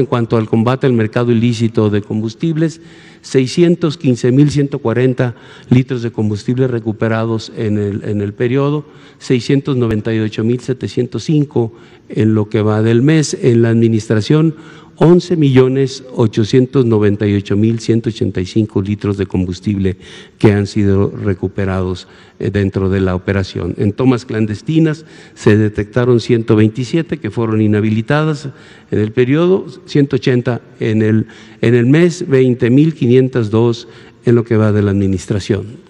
En cuanto al combate al mercado ilícito de combustibles, 615.140 litros de combustible recuperados en el, en el periodo, 698.705 en lo que va del mes. En la administración, 11.898.185 litros de combustible que han sido recuperados eh, dentro de la operación. En tomas clandestinas se detectaron 127 que fueron inhabilitadas en el periodo, 180 en el, en el mes, 20.502 en lo que va de la administración.